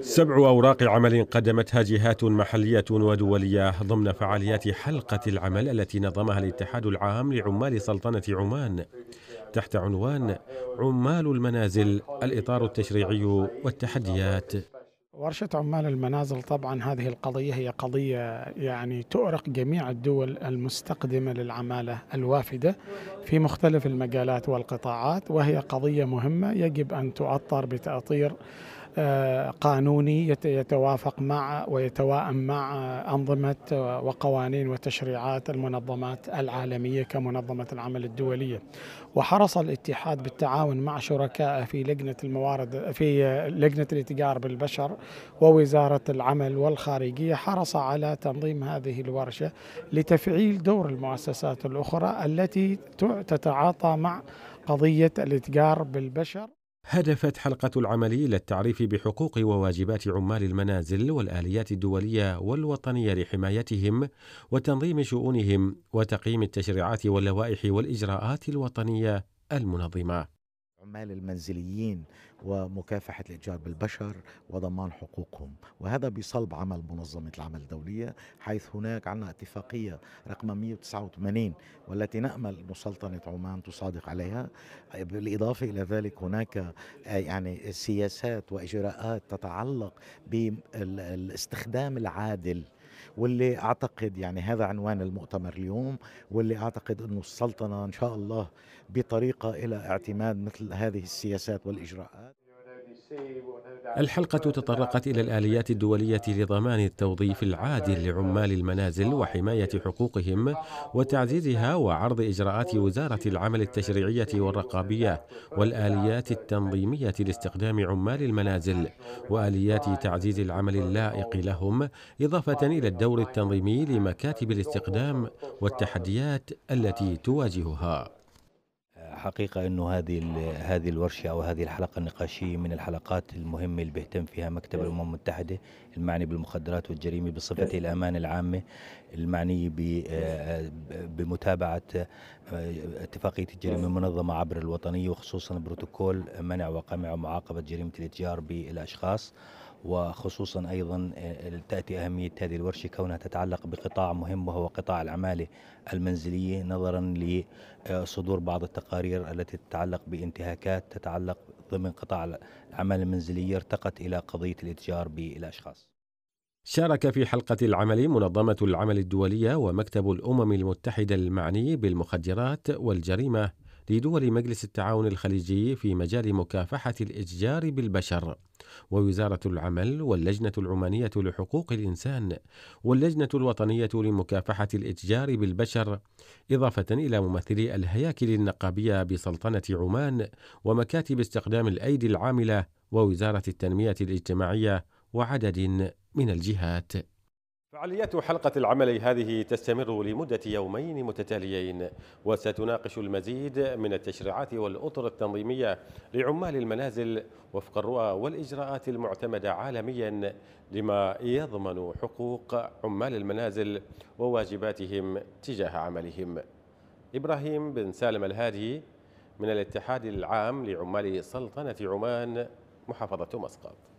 سبع أوراق عمل قدمتها جهات محلية ودولية ضمن فعاليات حلقة العمل التي نظمها الاتحاد العام لعمال سلطنة عمان تحت عنوان عمال المنازل الإطار التشريعي والتحديات ورشة عمال المنازل طبعا هذه القضية هي قضية يعني تؤرق جميع الدول المستقدمة للعمالة الوافدة في مختلف المجالات والقطاعات وهي قضية مهمة يجب أن تؤطر بتأطير آه، قانوني يتوافق مع ويتوائم مع أنظمة وقوانين وتشريعات المنظمات العالمية كمنظمة العمل الدولية وحرص الاتحاد بالتعاون مع شركائه في لجنة الموارد في لجنة الاتجار بالبشر ووزارة العمل والخارجية حرص على تنظيم هذه الورشة لتفعيل دور المؤسسات الأخرى التي تتعاطى مع قضية الاتجار بالبشر هدفت حلقة العمل إلى التعريف بحقوق وواجبات عمال المنازل والآليات الدولية والوطنية لحمايتهم وتنظيم شؤونهم وتقييم التشريعات واللوائح والإجراءات الوطنية المنظمة. الأعمال المنزليين ومكافحة الإتجار بالبشر وضمان حقوقهم وهذا بصلب عمل منظمة العمل الدولية حيث هناك عنا اتفاقية رقم 189 والتي نأمل مسلطنة عمان تصادق عليها بالإضافة إلى ذلك هناك آه، يعني سياسات وإجراءات تتعلق بالاستخدام العادل واللي اعتقد يعني هذا عنوان المؤتمر اليوم واللي اعتقد انه السلطنه ان شاء الله بطريقه الى اعتماد مثل هذه السياسات والاجراءات الحلقة تطرقت إلى الآليات الدولية لضمان التوظيف العادل لعمال المنازل وحماية حقوقهم وتعزيزها وعرض إجراءات وزارة العمل التشريعية والرقابية والآليات التنظيمية لاستخدام عمال المنازل وآليات تعزيز العمل اللائق لهم إضافة إلى الدور التنظيمي لمكاتب الاستقدام والتحديات التي تواجهها الحقيقة أنه هذه هذه الورشة أو هذه الحلقة النقاشية من الحلقات المهمة اللي بيهتم فيها مكتب نعم. الأمم المتحدة المعني بالمخدرات والجريمة بصفته نعم. الأمانة العامة المعنية بمتابعة اتفاقية الجريمة نعم. المنظمة عبر الوطنية وخصوصا بروتوكول منع وقمع ومعاقبة جريمة الاتجار بالأشخاص وخصوصا أيضا آه، تأتي أهمية هذه الورشة كونها تتعلق بقطاع مهم وهو قطاع العمالة المنزلية نظرا لصدور آه، بعض التقارير التي تتعلق بانتهاكات تتعلق ضمن قطاع العمالة المنزلية ارتقت إلى قضية الاتجار بالأشخاص شارك في حلقة العمل منظمة العمل الدولية ومكتب الأمم المتحدة المعني بالمخدرات والجريمة لدول مجلس التعاون الخليجي في مجال مكافحة الإتجار بالبشر ووزارة العمل واللجنة العمانية لحقوق الإنسان واللجنة الوطنية لمكافحة الإتجار بالبشر إضافة إلى ممثلي الهياكل النقابية بسلطنة عمان ومكاتب استخدام الأيدي العاملة ووزارة التنمية الاجتماعية وعدد من الجهات فعاليات حلقة العمل هذه تستمر لمدة يومين متتاليين وستناقش المزيد من التشريعات والأطر التنظيمية لعمال المنازل وفق الرؤى والإجراءات المعتمدة عالميا لما يضمن حقوق عمال المنازل وواجباتهم تجاه عملهم إبراهيم بن سالم الهادي من الاتحاد العام لعمال سلطنة عمان محافظة مسقط